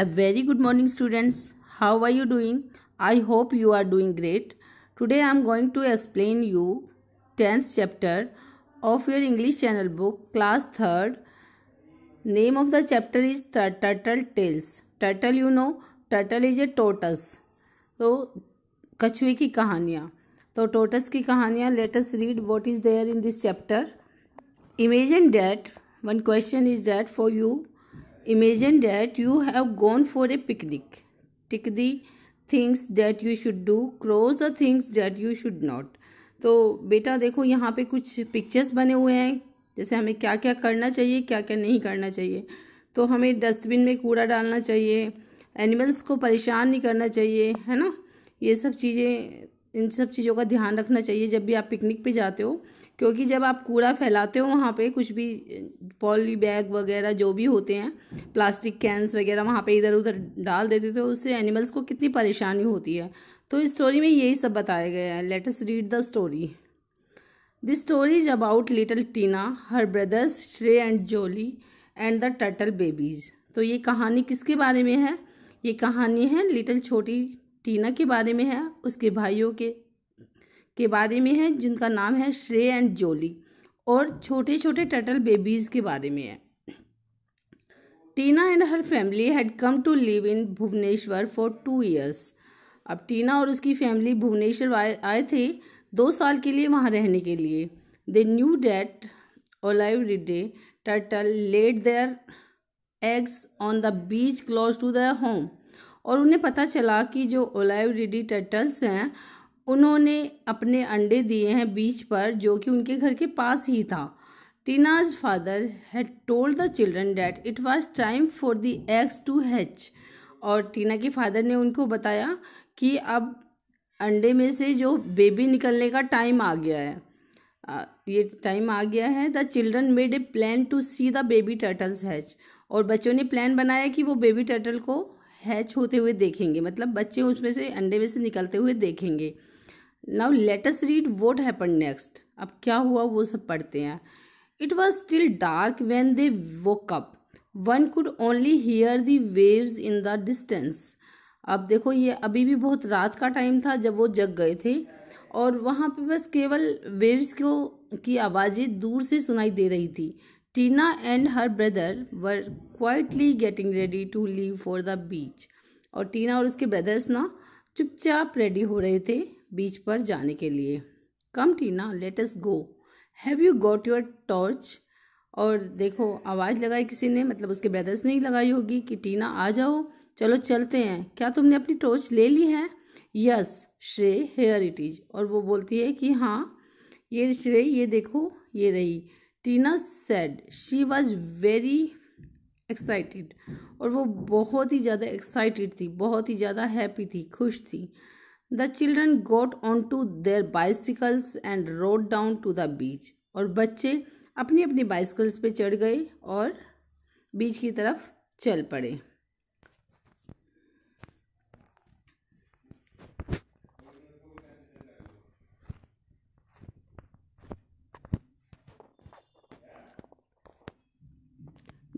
A very good morning students. How are you doing? I hope you are doing great. Today I am going to explain you 10th chapter of your English channel book class 3rd. Name of the chapter is Turtle Tales. Turtle you know, turtle is a tortoise. So कछुए ki kahaniya. So, tortoise ki kahaniya. Let us read what is there in this chapter. Imagine that one question is that for you. imagine that you have gone for a picnic tick the things that you should do cross the things that you should not तो बेटा देखो यहाँ पे कुछ pictures बने हुए हैं जैसे हमें क्या क्या करना चाहिए क्या क्या नहीं करना चाहिए तो हमें डस्टबिन में कूड़ा डालना चाहिए एनिमल्स को परेशान नहीं करना चाहिए है ना ये सब चीज़ें इन सब चीज़ों का ध्यान रखना चाहिए जब भी आप पिकनिक पे जाते हो क्योंकि जब आप कूड़ा फैलाते हो वहाँ पे कुछ भी पॉली बैग वगैरह जो भी होते हैं प्लास्टिक कैंस वगैरह वहाँ पे इधर उधर डाल देते थे उससे एनिमल्स को कितनी परेशानी होती है तो इस स्टोरी में यही सब बताया गया है let us read the story this story is about little Tina her brothers Shrey and Jolly and the turtle babies तो ये कहानी किसके बारे में है ये कहानी है लिटिल छोटी टीना के बारे में है उसके भाइयों के के बारे में है जिनका नाम है श्रे एंड जोली और छोटे छोटे टर्टल बेबीज़ के बारे में है Tina and her family had come to live in Bhubaneswar for two years अब टीना और उसकी फैमिली भुवनेश्वर आए थे दो साल के लिए वहाँ रहने के लिए they knew that olive ridley turtles laid their eggs on the beach close to the home और उन्हें पता चला कि जो ओलाइव रिडी टर्टल्स हैं उन्होंने अपने अंडे दिए हैं बीच पर जो कि उनके घर के पास ही था Tina's father had told the children that it was time for the eggs to hatch और टीना के फादर ने उनको बताया कि अब अंडे में से जो बेबी निकलने का टाइम आ गया है ये टाइम आ गया है the children made a plan to see the baby turtles hatch और बच्चों ने प्लान बनाया कि वो बेबी टर्टल को हैच होते हुए देखेंगे मतलब बच्चे उसमें से अंडे में से निकलते हुए देखेंगे now let's read what happen next अब क्या हुआ वो सब पढ़ते हैं it was still dark when they up one could only hear the waves in the distance अब देखो ये अभी भी बहुत रात का टाइम था जब वो जग गए थे और वहाँ पे बस केवल वेव्स को की आवाज़ें दूर से सुनाई दे रही थी Tina and her brother were quietly getting ready to leave for the beach और टीना और उसके ब्रदर्स ना चुपचाप रेडी हो रहे थे बीच पर जाने के लिए come Tina let's go have you got your torch और देखो आवाज़ लगाई किसी ने मतलब उसके ब्रदर्स ने ही लगाई होगी कि टीना आ जाओ चलो चलते हैं क्या तुमने अपनी टॉर्च ले ली है यस श्रे हेयर इट इज और वो बोलती है कि हाँ ये श्रे ये देखो ये रही Tina said she was very excited और वो बहुत ही ज़्यादा एक्साइटेड थी बहुत ही ज़्यादा हैप्पी थी खुश थी the children got on to their bicycles and rode down to the beach और बच्चे अपनी अपनी बाइसिकल्स पे चढ़ गए और बीच की तरफ चल पड़े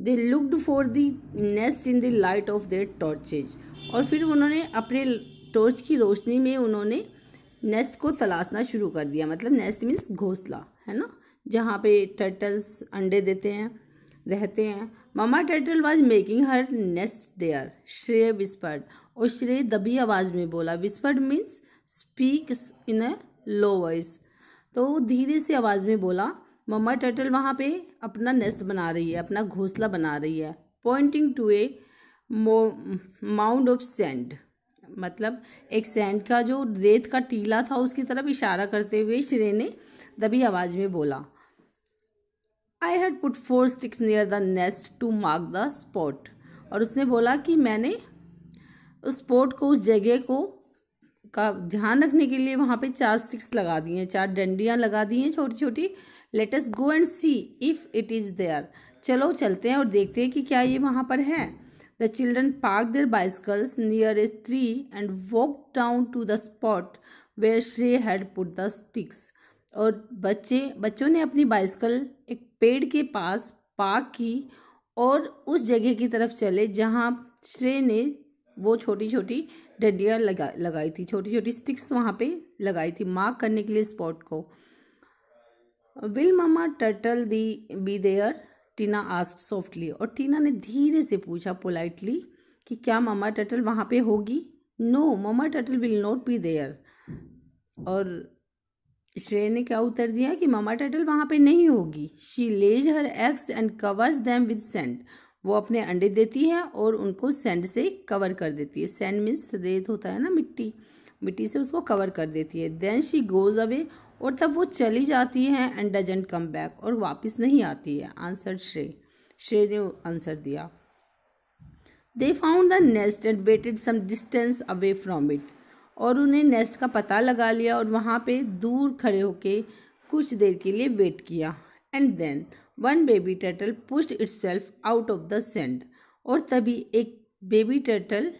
they looked for the nest in the light of their torches और फिर उन्होंने अपने टॉर्च की रोशनी में उन्होंने नेस्ट को तलाशना शुरू कर दिया मतलब नेस्ट मीन्स घोंसला है ना जहाँ पे टर्टल्स अंडे देते हैं रहते हैं mama turtle was making her nest there Shrey whispered और श्रेय दबी आवाज़ में बोला whispered means speak in a low voice तो वो धीरे से आवाज़ में बोला मम्मा टर्टल वहाँ पे अपना नेस्ट बना रही है अपना घोंसला बना रही है pointing to a mound of sand मतलब एक सैंड का जो रेत का टीला था उसकी तरफ इशारा करते हुए श्रे ने दबी आवाज़ में बोला I had put four sticks near the nest to mark the spot और उसने बोला कि मैंने उस स्पॉट को उस जगह को का ध्यान रखने के लिए वहाँ पे चार स्टिक्स लगा दी हैं चार डंडियाँ लगा दी हैं छोटी छोटी latest go and see if it is there चलो चलते हैं और देखते हैं कि क्या ये वहाँ पर है The children parked their bicycles near a tree and walked down to the spot where she had put the sticks. और बच्चे बच्चों ने अपनी बाइस्कल एक पेड़ के पास पार्क की और उस जगह की तरफ चले जहाँ श्रेय ने वो छोटी छोटी डंडियाँ लगा लगाई थी छोटी छोटी स्टिक्स वहाँ पे लगाई थी मार्क करने के लिए स्पॉट को will mama turtle the be there Tina asked softly और टीना ने धीरे से पूछा पोलाइटली कि क्या ममा टटल वहाँ पे होगी no mama turtle will not be there और श्रेय ने क्या उत्तर दिया कि ममा टटल वहाँ पे नहीं होगी she lays her eggs and covers them with sand वो अपने अंडे देती है और उनको सेंड से कवर कर देती है सेंड मीन्स रेत होता है ना मिट्टी मिट्टी से उसको कवर कर देती है देन शी गोज़ अवे और तब वो चली जाती है एंड डजेंट कम बैक और वापस नहीं आती है आंसर श्रे श्रे ने आंसर दिया they found the nest and waited some distance away from it और उन्हें नेस्ट का पता लगा लिया और वहाँ पे दूर खड़े होके कुछ देर के लिए वेट किया and then one baby turtle pushed self out of the sand और तभी एक बेबी टर्टल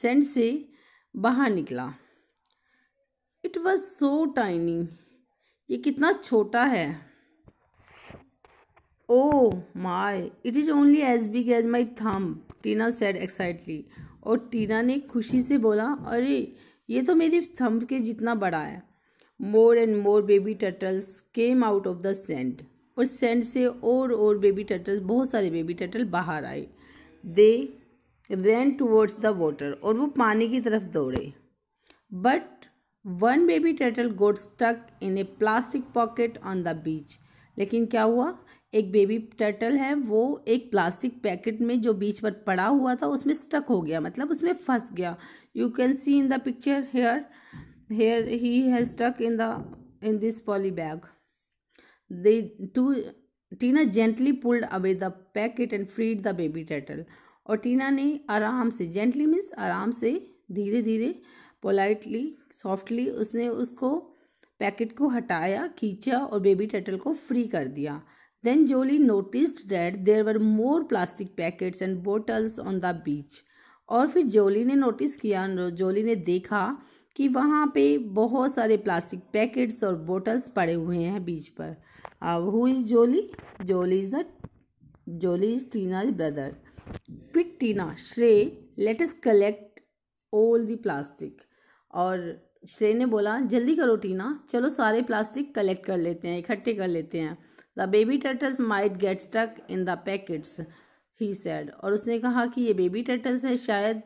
सेंड से बाहर निकला इट वॉज सो टाइनी ये कितना छोटा है oh my it is only as big as my thumb Tina said एक्साइटली और टीना ने खुशी से बोला अरे ये तो मेरी थम्ब के जितना बड़ा है more and more baby turtles came out of the sand और सेंड से और और बेबी टटल्स बहुत सारे बेबी टटल बाहर आए they ran towards the water और वो पानी की तरफ दौड़े but one baby turtle got stuck in a plastic pocket on the beach लेकिन क्या हुआ एक बेबी टर्टल है वो एक प्लास्टिक पैकेट में जो बीच पर पड़ा हुआ था उसमें स्टक हो गया मतलब उसमें फंस गया you can see in the picture here here he has stuck in the in this poly bag they two Tina gently pulled away the packet and freed the baby turtle और Tina ने आराम से gently means आराम से धीरे धीरे politely softly उसने उसको पैकेट को हटाया खींचा और बेबी टर्टल को फ्री कर दिया then Jolly noticed that there were more plastic packets and bottles on the beach और फिर जोली ने नोटिस किया जोली ने देखा कि वहाँ पे बहुत सारे प्लास्टिक पैकेट्स और बोटल्स पड़े हुए हैं बीच पर अब who is Jolly Jolly is the Jolly is Tina's brother quick Tina Shreya let collect all the plastic और श्रेय ने बोला जल्दी करो टीना चलो सारे प्लास्टिक कलेक्ट कर लेते हैं इकट्ठे कर लेते हैं the baby turtles might get stuck in the packets he said और उसने कहा कि ये बेबी टर्टल्स है शायद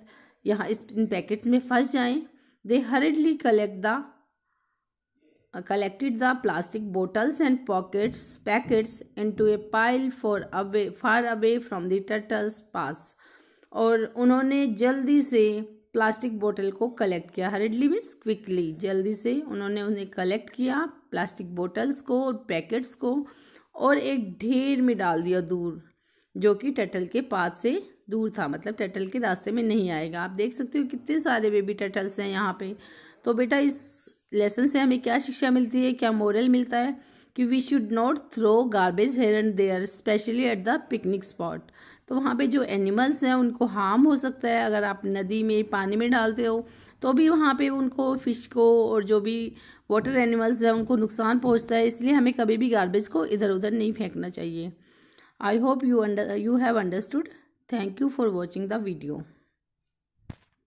यहाँ इस इन पैकेट्स में फंस जाएं they hurriedly collect the collected the plastic bottles and pockets packets into a pile far away far away from the turtles पास और उन्होंने जल्दी से प्लास्टिक बोतल को कलेक्ट किया हरिडली मीन्स क्विकली जल्दी से उन्होंने उन्हें कलेक्ट किया प्लास्टिक बोटल्स को और पैकेट्स को और एक ढेर में डाल दिया दूर जो कि टटल के पास से दूर था मतलब टटल के रास्ते में नहीं आएगा आप देख सकते हो कितने सारे बेबी टटल्स हैं यहाँ पे तो बेटा इस लेसन से हमें क्या शिक्षा मिलती है क्या मोरल मिलता है कि we should not throw garbage here and there specially at the picnic spot तो वहाँ पे जो एनिमल्स हैं उनको हार्म हो सकता है अगर आप नदी में पानी में डालते हो तो भी वहाँ पे उनको फ़िश को और जो भी वाटर एनिमल्स हैं उनको नुकसान पहुँचता है इसलिए हमें कभी भी गार्बेज को इधर उधर नहीं फेंकना चाहिए I hope you under you have understood thank you for watching the video